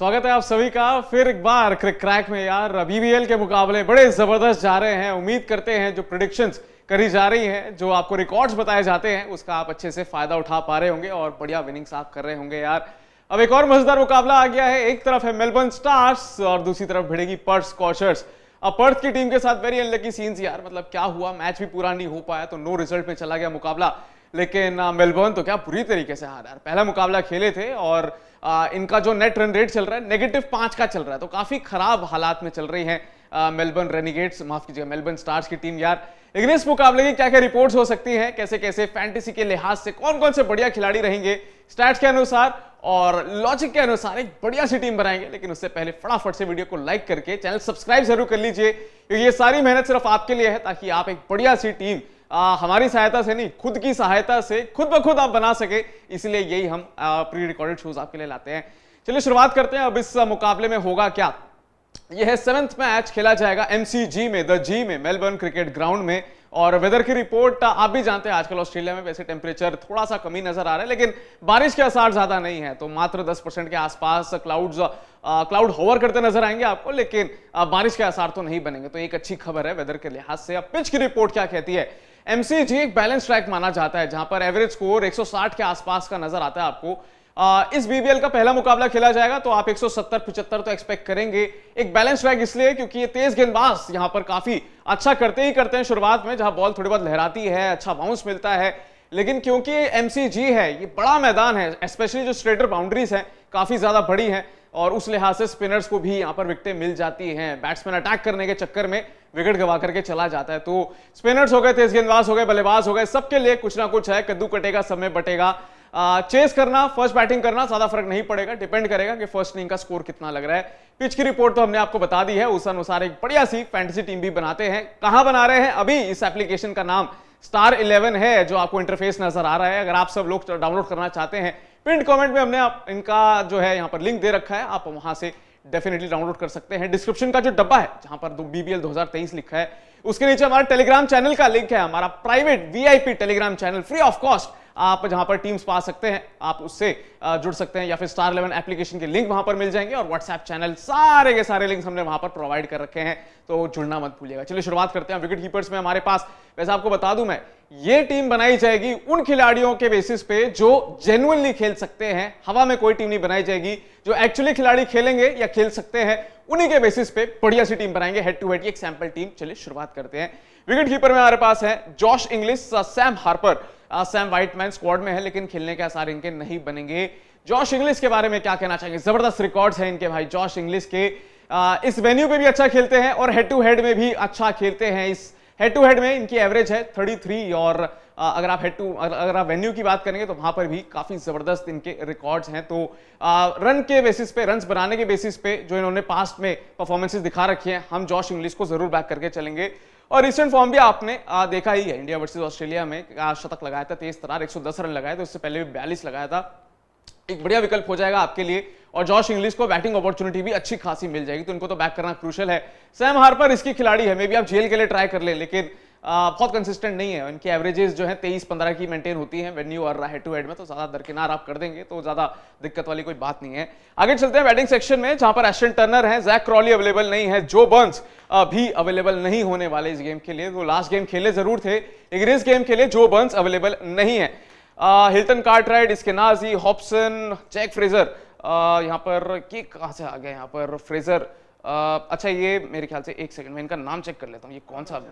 स्वागत है आप सभी का फिर एक बार क्रिक क्रैक में यार बीबीएल के मुकाबले बड़े जबरदस्त जा रहे हैं उम्मीद करते हैं जो प्रिडिक्शंस करी जा रही हैं जो आपको रिकॉर्ड्स बताए जाते हैं उसका आप अच्छे से फायदा उठा पा रहे होंगे और बढ़िया विनिंग्स आप कर रहे होंगे यार अब एक और मजेदार मुकाबला आ गया है एक तरफ है मेलबर्न स्टार्स और दूसरी तरफ भिड़ेगी पर्थ स्कॉशर्स अब पर्थ की टीम के साथ वेरी अनलकी सीन्स यार मतलब क्या हुआ मैच भी पूरा नहीं हो पाया तो नो रिजल्ट में चला गया मुकाबला लेकिन मेलबर्न तो क्या पूरी तरीके से यार पहला मुकाबला खेले थे और आ, इनका जो नेट रन रेट चल रहा है नेगेटिव पांच का चल रहा है तो काफ़ी खराब हालात में चल रही है मेलबर्न रेनिगेट्स माफ कीजिएगा मेलबर्न स्टार्स की टीम यार लेकिन इस मुकाबले की क्या क्या रिपोर्ट्स हो सकती हैं कैसे कैसे फैंटेसी के लिहाज से कौन कौन से बढ़िया खिलाड़ी रहेंगे स्टैट्स के अनुसार और लॉजिक के अनुसार एक बढ़िया सी टीम बनाएंगे लेकिन उससे पहले फटाफट से वीडियो को लाइक करके चैनल सब्सक्राइब जरूर कर लीजिए क्योंकि ये सारी मेहनत सिर्फ आपके लिए है ताकि आप एक बढ़िया सी टीम आ, हमारी सहायता से नहीं खुद की सहायता से खुद ब खुद आप बना सके इसलिए यही हम प्री रिकॉर्डेड शोज आपके लिए लाते हैं चलिए शुरुआत करते हैं अब इस मुकाबले में होगा क्या यह है सेवेंथ मैच खेला जाएगा एमसीजी में द जी में मेलबर्न क्रिकेट ग्राउंड में और वेदर की रिपोर्ट आप भी जानते हैं आजकल ऑस्ट्रेलिया में वैसे टेम्परेचर थोड़ा सा कमी नजर आ रहा है लेकिन बारिश के आसार ज्यादा नहीं है तो मात्र 10 परसेंट के आसपास क्लाउड क्लाउड होवर करते नजर आएंगे आपको लेकिन बारिश के आसार तो नहीं बनेंगे तो एक अच्छी खबर है वेदर के लिहाज से अब पिच की रिपोर्ट क्या कहती है एमसीजी एक बैलेंस ट्रैक माना जाता है जहां पर एवरेज स्कोर 160 के आसपास का नजर आता है आपको आ, इस बीबीएल का पहला मुकाबला खेला जाएगा तो आप 170 75 तो एक्सपेक्ट करेंगे एक बैलेंस ट्रैक इसलिए क्योंकि ये तेज गेंदबाज यहां पर काफी अच्छा करते ही करते हैं शुरुआत में जहां बॉल थोड़ी बहुत लहराती है अच्छा बाउंस मिलता है लेकिन क्योंकि एमसीजी है ये बड़ा मैदान है स्पेशली जो स्ट्रेटर बाउंड्रीज है काफी ज्यादा बड़ी है और उस लिहाज से स्पिनर्स को भी यहां पर विकटें मिल जाती हैं बैट्समैन अटैक करने के चक्कर में विकेट गवा करके चला जाता है तो स्पिनर्स हो गए तेज गेंदबाज हो गए बल्लेबाज हो गए सबके लिए कुछ ना कुछ है कद्दू कटेगा समय बटेगा चेस करना फर्स्ट बैटिंग करना ज्यादा फर्क नहीं पड़ेगा डिपेंड करेगा कि फर्स्ट इनिंग का स्कोर कितना लग रहा है पिच की रिपोर्ट तो हमने आपको बता दी है उस अनुसार एक बढ़िया सी फैंटेसी टीम भी बनाते हैं कहां बना रहे हैं अभी इस एप्लीकेशन का नाम स्टार इलेवन है जो आपको इंटरफेस नजर आ रहा है अगर आप सब लोग डाउनलोड करना चाहते हैं प्रिंट कमेंट में हमने आप इनका जो है यहाँ पर लिंक दे रखा है आप वहां से डेफिनेटली डाउनलोड कर सकते हैं डिस्क्रिप्शन का जो डब्बा है जहां पर दो बीबीएल 2023 लिखा है उसके नीचे हमारे टेलीग्राम चैनल का लिंक है हमारा private VIP Telegram channel free of cost आप जहां पर टीम्स पा सकते हैं आप उससे जुड़ सकते हैं या फिर स्टार इलेवन एप्लीकेशन के लिंक वहां पर मिल जाएंगे और व्हाट्सएप चैनल सारे के सारे लिंक्स हमने वहां पर प्रोवाइड कर रखे हैं तो जुड़ना मत भूलिएगा चलिए शुरुआत करते हैं विकेट कीपर्स में हमारे पास वैसे आपको बता दूं मैं ये टीम बनाई जाएगी उन खिलाड़ियों के बेसिस पे जो जेनुअनली खेल सकते हैं हवा में कोई टीम नहीं बनाई जाएगी जो एक्चुअली खिलाड़ी खेलेंगे या खेल सकते हैं उन्हीं के बेसिस पे बढ़िया सी टीम बनाएंगे हेड टू हेड की एक सैंपल टीम चलिए शुरुआत करते हैं विकेट कीपर में हमारे पास है Josh Inglis Sam Harper Sam Whiteman squad में है लेकिन खेलने के आसार इनके नहीं बनेंगे जॉश इंग्लिश के बारे में क्या कहना चाहेंगे जबरदस्त रिकॉर्ड्स हैं इनके भाई जॉश इंग्लिश के आ, uh, इस वेन्यू पे भी अच्छा खेलते हैं और हेड टू हेड में भी अच्छा खेलते हैं इस हेड टू हेड में इनकी एवरेज है थर्टी थ्री और अगर आप हेड टू अगर आप वेन्यू की बात करेंगे तो वहां पर भी काफी जबरदस्त इनके रिकॉर्ड्स हैं तो रन के बेसिस पे रन बनाने के बेसिस पे जो इन्होंने पास्ट में परफॉर्मेंसेज दिखा रखी हैं हम जॉश इंग्लिश को जरूर बैक करके चलेंगे और रिसेंट फॉर्म भी आपने देखा ही है इंडिया वर्सेज ऑस्ट्रेलिया में शतक लगाया था तेज तरार एक रन लगाए थे उससे पहले भी बयालीस लगाया था एक बढ़िया विकल्प हो जाएगा आपके लिए और जॉश इंग्लिश को बैटिंग अपॉर्चुनिटी भी अच्छी खासी मिल जाएगी तो इनको तो बैक करना क्रूशल है सैम हार्पर इसकी खिलाड़ी है मे बी आप जेल के लिए ट्राई कर लें लेकिन आ, बहुत कंसिस्टेंट नहीं है इनकी एवरेजेस जो है तेईस पंद्रह की मेंटेन होती है वेन्यू और हेड टू हेड में तो ज्यादा दरकिनार आप कर देंगे तो ज्यादा दिक्कत वाली कोई बात नहीं है आगे चलते हैं बैटिंग सेक्शन में जहां पर एस्टन टर्नर है जैक क्रॉली अवेलेबल नहीं है जो बंस भी अवेलेबल नहीं होने वाले इस गेम के लिए तो लास्ट गेम खेले जरूर थे लेकिन इस गेम के लिए जो बंस अवेलेबल नहीं है हिल्टन कार्टराइड इसके नाजी हॉपसन चेक फ्रेजर यहाँ पर कि कहाँ से आ गया यहाँ पर फ्रेजर आ, अच्छा ये मेरे ख्याल से एक सेकंड मैं इनका नाम चेक कर लेता हूँ ये कौन सा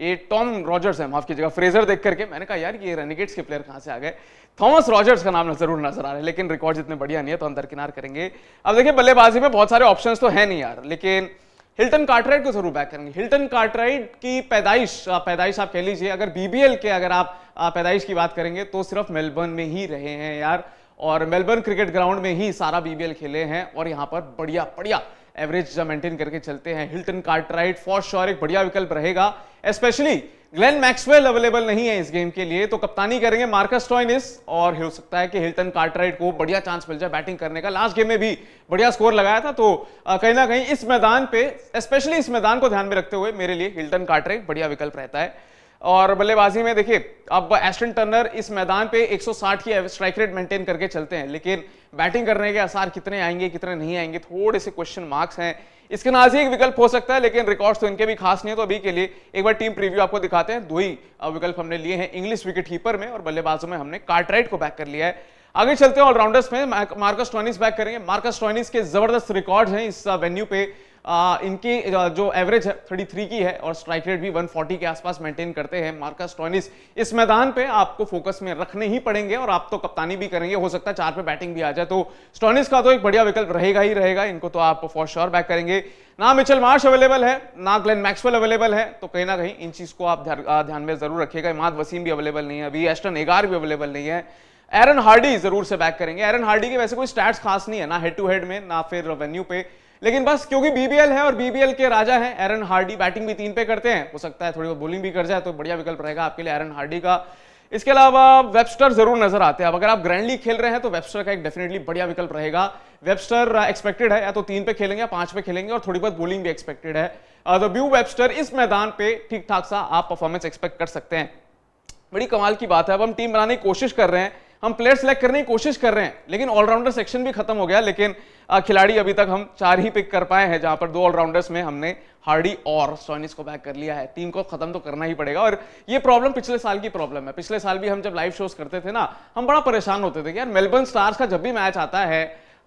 ये टॉम रॉजर्स है माफ कीजिएगा फ्रेजर देख करके मैंने कहा यार ये रेनिगेट्स के प्लेयर कहाँ से आ गए थॉमस रॉजर्स का नाम जरूर नजर आ रहा है लेकिन रिकॉर्ड इतने बढ़िया नहीं है तो हम दरकिनार करेंगे अब देखिए बल्लेबाजी में बहुत सारे ऑप्शन तो है नहीं यार लेकिन हिल्टन कार्टराइट को जरूर बैक करेंगे हिल्टन कार्टराइट की पैदाइश पैदाइश आप कह लीजिए अगर बीबीएल के अगर आप पैदाइश की बात करेंगे तो सिर्फ मेलबर्न में ही रहे हैं यार और मेलबर्न क्रिकेट ग्राउंड में ही सारा बीबीएल खेले हैं और यहाँ पर बढ़िया बढ़िया एवरेज मेंटेन करके चलते हैं हिल्टन कार्टराइट फॉर श्योर एक बढ़िया विकल्प रहेगा स्पेशली ग्लेन मैक्सवेल अवेलेबल नहीं है इस गेम के लिए तो कप्तानी करेंगे मार्कस टॉइनिस और हो सकता है कि हिल्टन कार्टराइट को बढ़िया चांस मिल जाए बैटिंग करने का लास्ट गेम में भी बढ़िया स्कोर लगाया था तो कहीं ना कहीं इस मैदान पे स्पेशली इस मैदान को ध्यान में रखते हुए मेरे लिए हिल्टन कार्टराइट बढ़िया विकल्प रहता है और बल्लेबाजी में देखिए अब एस्टन टर्नर इस मैदान पे 160 की स्ट्राइक रेट मेंटेन करके चलते हैं लेकिन बैटिंग करने के आसार कितने आएंगे कितने नहीं आएंगे थोड़े से क्वेश्चन मार्क्स हैं इसके नाज एक विकल्प हो सकता है लेकिन रिकॉर्ड्स तो इनके भी खास नहीं है तो अभी के लिए एक बार टीम प्रीव्यू आपको दिखाते हैं दो ही विकल्प हमने लिए हैं इंग्लिश विकेट कीपर में और बल्लेबाजों में हमने कार्टराइट को बैक कर लिया है आगे चलते हैं ऑलराउंडर्स में मार्कस टॉनिस बैक करेंगे मार्कस टॉनिस के जबरदस्त रिकॉर्ड हैं इस वेन्यू पे आ, इनकी जो एवरेज है थर्टी थ्री की है और स्ट्राइक रेट भी 140 के आसपास मेंटेन करते हैं मार्कस टॉनिस इस मैदान पे आपको फोकस में रखने ही पड़ेंगे और आप तो कप्तानी भी करेंगे हो सकता है चार पे बैटिंग भी आ जाए तो स्टॉनिस का तो एक बढ़िया विकल्प रहेगा ही रहेगा इनको तो आप फॉर श्योर बैक करेंगे ना मिचल मार्श अवेलेबल है ना ग्लेन मैक्सवेल अवेलेबल है तो कहीं ना कहीं इन चीज को आप ध्यान में जरूर रखिएगा इमाद वसीम भी अवेलेबल नहीं है अभी एस्टन एगार भी अवेलेबल नहीं है एरन हार्डी जरूर से बैक करेंगे एरन हार्डी के वैसे कोई स्टैट्स खास नहीं है ना हेड टू हेड में ना फिर वेन्यू पे लेकिन बस क्योंकि बीबीएल है और बीबीएल के राजा हैं एरन हार्डी बैटिंग भी तीन पे करते हैं हो सकता है थोड़ी बहुत बोलिंग भी कर जाए तो बढ़िया विकल्प रहेगा आपके लिए एरन हार्डी का इसके अलावा वेबस्टर जरूर नजर आते हैं अब अगर आप ग्रैंड लीग खेल रहे हैं तो वेबस्टर का एक डेफिनेटली बढ़िया विकल्प रहेगा वेबस्टर एक्सपेक्टेड uh, है या तो तीन पे खेलेंगे या पांच पे खेलेंगे और थोड़ी बहुत बोलिंग भी एक्सपेक्टेड है तो ब्यू वेबस्टर इस मैदान पे ठीक ठाक सा आप परफॉर्मेंस एक्सपेक्ट कर सकते हैं बड़ी कमाल की बात है अब हम टीम बनाने की कोशिश कर रहे हैं हम प्लेयर सेलेक्ट करने की कोशिश कर रहे हैं लेकिन ऑलराउंडर सेक्शन भी खत्म हो गया लेकिन खिलाड़ी अभी तक हम चार ही पिक कर पाए हैं जहां पर दो ऑलराउंडर्स में हमने हार्डी और सोनिस को बैक कर लिया है टीम को खत्म तो करना ही पड़ेगा और ये प्रॉब्लम पिछले साल की प्रॉब्लम है पिछले साल भी हम जब लाइव शोज करते थे ना हम बड़ा परेशान होते थे कि यार मेलबर्न स्टार्स का जब भी मैच आता है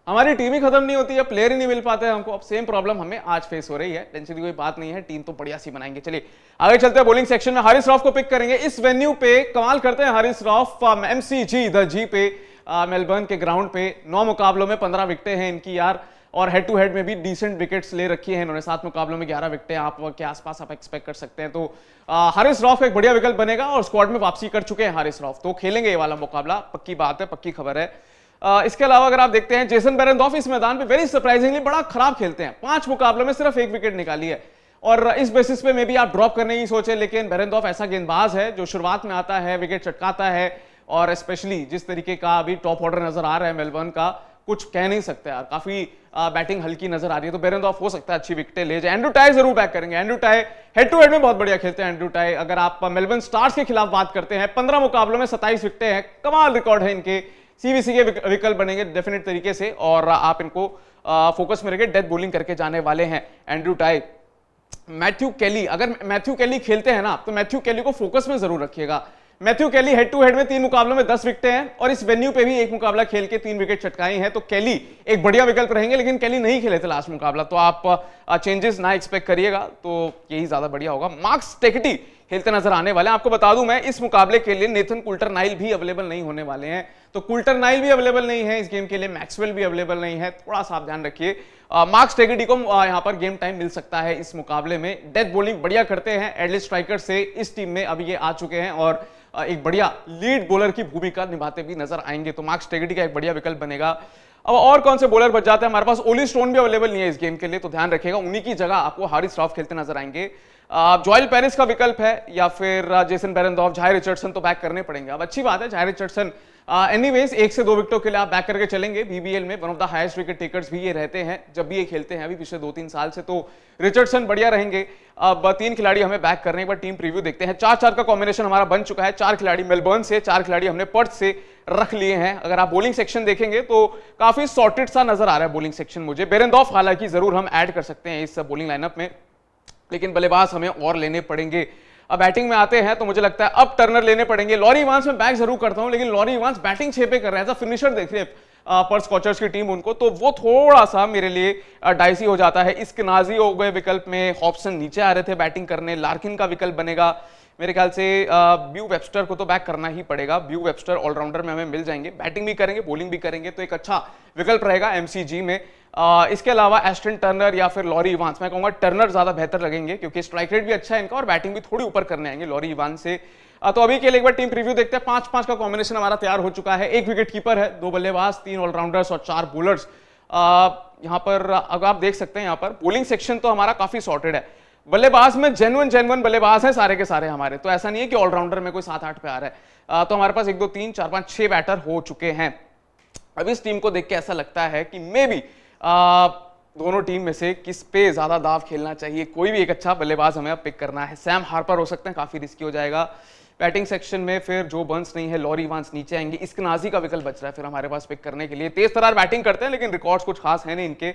हमारी टीम ही खत्म नहीं होती है प्लेयर ही नहीं मिल पाते हमको अब सेम प्रॉब्लम हमें आज फेस हो रही है टेंशन की कोई बात नहीं है टीम तो बढ़िया सी बनाएंगे चलिए आगे चलते हैं बॉलिंग सेक्शन में हरीश रॉफ को पिक करेंगे इस वेन्यू पे कमाल करते हैं Haris Rauf M C G the G पे मेलबर्न के ग्राउंड पे नौ मुकाबलों में पंद्रह विकटे हैं इनकी यार और हेड टू हेड में भी डिसेंट विकेट्स ले रखी है इन्होंने सात मुकाबलों में ग्यारह विकटे आप के आसपास आप एक्सपेक्ट कर सकते हैं तो हारिस रॉफ एक बढ़िया विकल्प बनेगा और स्क्वाड में वापसी कर चुके हैं हारिस रॉफ तो खेलेंगे ये वाला मुकाबला पक्की बात है पक्की खबर है इसके अलावा अगर आप देखते हैं जेसन बेरेंदॉफ इस मैदान पे वेरी सरप्राइजिंगली बड़ा खराब खेलते हैं पांच मुकाबले में सिर्फ एक विकेट निकाली है और इस बेसिस पे मे भी आप ड्रॉप करने ही सोचे लेकिन बेरेंदॉफ ऐसा गेंदबाज है जो शुरुआत में आता है विकेट चटकाता है और स्पेशली जिस तरीके का अभी टॉप ऑर्डर नजर आ रहा है मेलबर्न का कुछ कह नहीं सकते यार काफी बैटिंग हल्की नजर आ रही है तो बेरेंद हो सकता है अच्छी विकटें ले जाए एंड्रू टाई जरूर बैक करेंगे Andrew Tye head to head में बहुत बढ़िया खेलते हैं एंड्रू टाई अगर आप मेलबर्न स्टार्स के खिलाफ बात करते हैं पंद्रह मुकाबलों में सत्ताईस विकटे हैं कमाल रिकॉर्ड है इनके सीवीसी के विकल्प बनेंगे डेफिनेट तरीके से और आप इनको फोकस में रखिए डेथ बोलिंग करके जाने वाले हैं एंड्रू टाई मैथ्यू कैली अगर मैथ्यू कैली खेलते हैं ना तो मैथ्यू कैली को फोकस में जरूर रखिएगा Matthew Kelly head to head में तीन मुकाबलों में दस विकटे हैं और इस वेन्यू पे भी एक मुकाबला खेल के तीन विकेट छटकाई हैं तो कैली एक बढ़िया विकल्प रहेंगे लेकिन कैली नहीं खेले थे लास्ट मुकाबला तो आप चेंजेस ना एक्सपेक्ट करिएगा तो यही ज्यादा बढ़िया होगा मार्क्स टेकटी खेलते नजर आने वाले हैं आपको बता दूं मैं इस मुकाबले के लिए नेथन कुल्टर नाइल भी अवेलेबल नहीं होने वाले हैं तो कुल्टर नाइल भी अवेलेबल नहीं है इस गेम के लिए मैक्सवेल भी अवेलेबल नहीं है थोड़ा सा आप ध्यान रखिए मार्क्स टेगेडी को यहाँ पर गेम टाइम मिल सकता है इस मुकाबले में डेथ बॉलिंग बढ़िया करते हैं एडलिस स्ट्राइकर से इस टीम में अभी ये आ चुके हैं और एक बढ़िया लीड बॉलर की भूमिका निभाते भी नजर आएंगे तो मार्क्स टेगेडी का एक बढ़िया विकल्प बनेगा अब और कौन से बॉलर बच जाते हैं हमारे पास ओली स्टोन भी अवेलेबल नहीं है इस गेम के लिए तो ध्यान रखेगा उन्हीं की जगह आपको हारिस राफ खेलते नजर आएंगे जॉयल पेरिस का विकल्प है या फिर जेसन बैरन झायर रिचर्डसन तो बैक करने पड़ेंगे अब अच्छी बात है झायर रिचर्डसन एनीवेज uh, एक से दो विकेटों के लिए आप बैक करके चलेंगे बीबीएल में one of the highest wicket takers भी ये रहते हैं जब भी ये खेलते हैं अभी पिछले दो तीन साल से तो रिचर्डसन बढ़िया रहेंगे अब तीन खिलाड़ी हमें बैक करने पर एक बार टीम प्रीव्यू देखते हैं चार चार का कॉम्बिनेशन हमारा बन चुका है चार खिलाड़ी मेलबर्न से चार खिलाड़ी हमने पर्थ से रख लिए हैं अगर आप बोलिंग सेक्शन देखेंगे तो काफी सॉर्टेड सा नजर आ रहा है बोलिंग सेक्शन मुझे बेरेंदॉफ हालांकि जरूर हम ऐड कर सकते हैं इस बोलिंग लाइनअप में लेकिन बल्लेबाज हमें और लेने पड़ेंगे अब बैटिंग में आते हैं तो मुझे लगता है अब टर्नर लेने पड़ेंगे लॉरी वांस में बैक जरूर करता हूं लेकिन लॉरी वांस बैटिंग छे पे कर हैं ऐसा फिनिशर देख रहे पर स्कॉचर्स की टीम उनको तो वो थोड़ा सा मेरे लिए डाइसी हो जाता है इसके नाजी हो गए विकल्प में हॉप्सन नीचे आ रहे थे बैटिंग करने लार्किन का विकल्प बनेगा मेरे ख्याल से ब्यू वेबस्टर को तो बैक करना ही पड़ेगा ब्यू वेबस्टर ऑलराउंडर में हमें मिल जाएंगे बैटिंग भी करेंगे बॉलिंग भी करेंगे तो एक अच्छा विकल्प रहेगा एमसीजी में आ, इसके अलावा एस्टन टर्नर या फिर लॉरी इवांस मैं कहूँगा टर्नर ज़्यादा बेहतर लगेंगे क्योंकि स्ट्राइक रेट भी अच्छा है इनका और बैटिंग भी थोड़ी ऊपर करने आएंगे लॉरी इवान से आ, तो अभी के लिए एक बार टीम प्रीव्यू देखते हैं पांच पांच का कॉम्बिनेशन हमारा तैयार हो चुका है एक विकेट कीपर है दो बल्लेबाज तीन ऑलराउंडर्स और चार बोलर्स यहाँ पर अगर आप देख सकते हैं यहाँ पर बोलिंग सेक्शन तो हमारा काफ़ी सॉर्टेड है बल्लेबाज में जेनुअन जेनुअन बल्लेबाज है सारे के सारे हमारे तो ऐसा नहीं है कि ऑलराउंडर में कोई सात आठ पे आ रहा है तो हमारे पास एक दो तीन चार पांच छह बैटर हो चुके हैं अब इस टीम को देख के ऐसा लगता है कि मे बी दोनों टीम में से किस पे ज्यादा दाव खेलना चाहिए कोई भी एक अच्छा बल्लेबाज हमें अब पिक करना है सैम हार्पर हो सकते हैं काफी रिस्की हो जाएगा बैटिंग सेक्शन में फिर जो बंस नहीं है लॉरी वांस नीचे आएंगे इसके नाजी का विकल्प बच रहा है फिर हमारे पास पिक करने के लिए तेज तरार बैटिंग करते हैं लेकिन रिकॉर्ड्स कुछ खास है नहीं इनके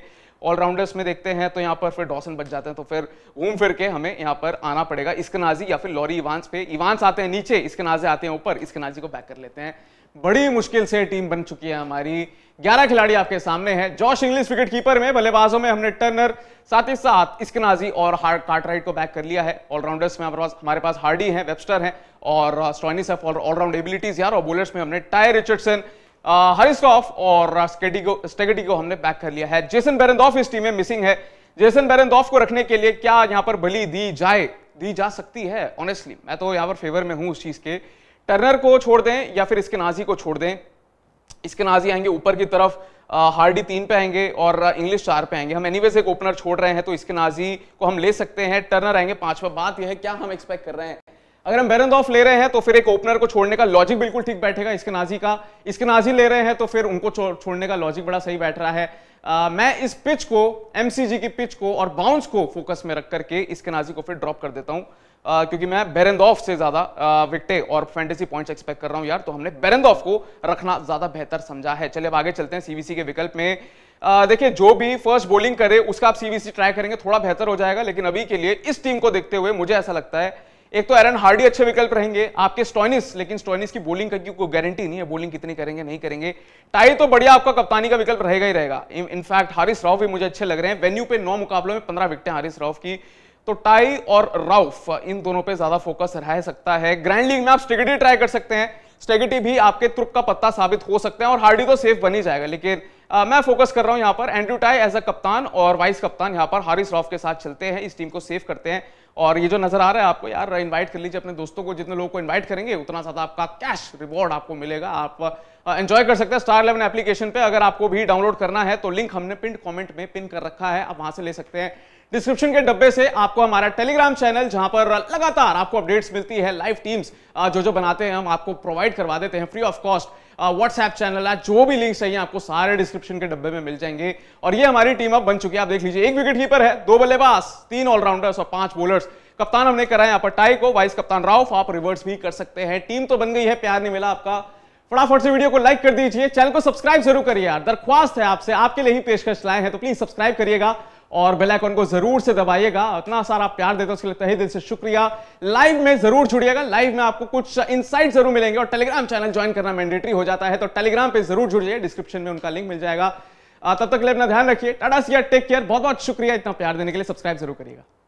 ऑलराउंडर्स में देखते हैं तो यहाँ पर फिर डॉसन बच जाते हैं तो फिर घूम फिर के हमें यहाँ पर आना पड़ेगा इसके नाजी या फिर लॉरी इवान्स पे इवान्स आते हैं नीचे इसके नाजे आते हैं ऊपर इसके नाजी को बैक कर लेते हैं बड़ी मुश्किल से टीम बन चुकी है हमारी 11 खिलाड़ी आपके सामने हैं जॉश इंग्लिश विकेट कीपर में बल्लेबाजों में हमने टर्नर साथ ही साथ इसकनाजी और हार्ट कार्टराइट को बैक कर लिया है ऑलराउंडर्स में हमारे पास हार्डी हैं वेबस्टर हैं और स्टॉनिस और ऑलराउंड एबिलिटीज यार और बोलर्स में हमने टायर रिचर्डसन हरिस्टॉफ और स्टेगेटी को हमने बैक कर लिया है जेसन बेरेंदॉफ इस टीम में मिसिंग है जेसन बेरेंदॉफ को रखने के लिए क्या यहां पर बली दी जाए दी जा सकती है ऑनेस्टली मैं तो यहां पर फेवर में हूं उस चीज के टर्नर को छोड़ दें या फिर इसके नाजी को छोड़ दें इसके नाजी आएंगे ऊपर की तरफ हार्डी तीन पे आएंगे और इंग्लिश चार पे आएंगे हम एनी एक ओपनर छोड़ रहे हैं तो इसके नाजी को हम ले सकते हैं टर्नर आएंगे पांचवा बात यह है क्या हम एक्सपेक्ट कर रहे हैं अगर हम बैरन ऑफ ले रहे हैं तो फिर एक ओपनर को छोड़ने का लॉजिक बिल्कुल ठीक बैठेगा इसके नाजी का इसके नाजी ले रहे हैं तो फिर उनको छोड़ने का लॉजिक बड़ा सही बैठ रहा है आ, मैं इस पिच को एमसीजी की पिच को और बाउंस को फोकस में रख करके इसके नाजी को फिर ड्रॉप कर देता हूं आ, क्योंकि मैं बेरेंदोफ से ज़्यादा विकटे और फैंटेसी पॉइंट्स एक्सपेक्ट कर रहा हूं यार तो हमने बेरेंदोफ को रखना ज़्यादा बेहतर समझा है चलिए अब आगे चलते हैं सीवीसी के विकल्प में देखिए जो भी फर्स्ट बॉलिंग करे उसका आप सीवीसी ट्राई करेंगे थोड़ा बेहतर हो जाएगा लेकिन अभी के लिए इस टीम को देखते हुए मुझे ऐसा लगता है एक तो एरन हार्डी अच्छे विकल्प रहेंगे आपके स्टॉइनिस लेकिन स्टोनिस की बॉलिंग का कोई गारंटी नहीं है बॉलिंग कितनी करेंगे नहीं करेंगे टाई तो बढ़िया आपका कप्तानी का विकल्प रहेगा ही रहेगा इनफैक्ट हारिस राव भी मुझे अच्छे लग रहे हैं वेन्यू पे नौ मुकाबलों में पंद्रह विकटें हारिस राव की तो टाई और राउफ इन दोनों पे ज्यादा फोकस रह सकता है ग्रैंड लीग में आप स्टेगेटी ट्राई कर सकते हैं स्टेगेटी भी आपके तुर्क का पत्ता साबित हो सकते हैं और हार्डी तो सेफ बनी जाएगा लेकिन आ, मैं फोकस कर रहा हूं यहां पर एंड्रू टाई एज अ कप्तान और वाइस कप्तान यहां पर हारिस राउफ के साथ चलते हैं इस टीम को सेफ करते हैं और ये जो नजर आ रहा है आपको यार इनवाइट कर लीजिए अपने दोस्तों को जितने लोगों को इनवाइट करेंगे उतना ज्यादा आपका कैश रिवॉर्ड आपको मिलेगा आप एंजॉय कर सकते हैं स्टार इलेवन एप्लीकेशन पे अगर आपको भी डाउनलोड करना है तो लिंक हमने पिन कमेंट में पिन कर रखा है आप वहां से ले सकते हैं डिस्क्रिप्शन के डब्बे से आपको हमारा टेलीग्राम चैनल जहां पर लगातार आपको अपडेट्स मिलती है लाइव टीम्स जो जो बनाते हैं हम आपको प्रोवाइड करवा देते हैं free of cost WhatsApp channel है जो भी लिंक चाहिए आपको सारे डिस्क्रिप्शन के डब्बे में मिल जाएंगे और ये हमारी टीम अब बन चुकी है आप देख लीजिए एक विकेट कीपर है दो बल्लेबाज तीन ऑलराउंडर्स और पांच बोलर्स कप्तान हमने कराए यहाँ पर टाई को वाइस कप्तान राउफ आप रिवर्स भी कर सकते हैं टीम तो बन गई है प्यार नहीं मिला आपका फटाफट से वीडियो को लाइक कर दीजिए चैनल को सब्सक्राइब जरूर करिए यार दरख्वास्त है आपसे आपके लिए ही पेशकश लाए हैं तो प्लीज सब्सक्राइब करिएगा और बेल आइकन को जरूर से दबाइएगा इतना सारा प्यार देते उसके लिए तहे दिल से शुक्रिया लाइव में जरूर जुड़िएगा लाइव में आपको कुछ इनसाइट जरूर मिलेंगे और टेलीग्राम चैनल ज्वाइन करना मैंडेटरी हो जाता है तो टेलीग्राम पे जरूर जुड़िए डिस्क्रिप्शन में उनका लिंक मिल जाएगा तब तक के लिए अपना ध्यान रखिए टाटा सिया टेक केयर बहुत बहुत शुक्रिया इतना प्यार देने के लिए सब्सक्राइब जरूर करिएगा